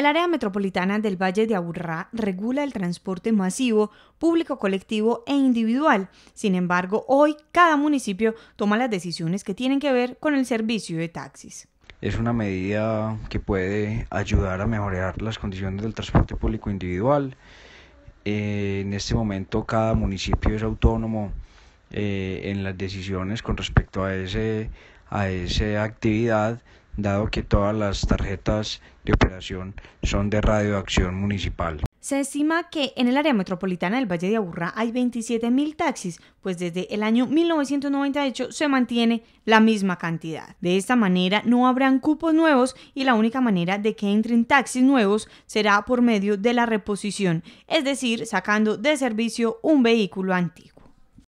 El área metropolitana del Valle de Aburrá regula el transporte masivo, público colectivo e individual. Sin embargo, hoy cada municipio toma las decisiones que tienen que ver con el servicio de taxis. Es una medida que puede ayudar a mejorar las condiciones del transporte público individual. Eh, en este momento cada municipio es autónomo eh, en las decisiones con respecto a, ese, a esa actividad dado que todas las tarjetas de operación son de radioacción municipal. Se estima que en el área metropolitana del Valle de Aburrá hay 27.000 taxis, pues desde el año 1998 se mantiene la misma cantidad. De esta manera no habrán cupos nuevos y la única manera de que entren taxis nuevos será por medio de la reposición, es decir, sacando de servicio un vehículo antiguo.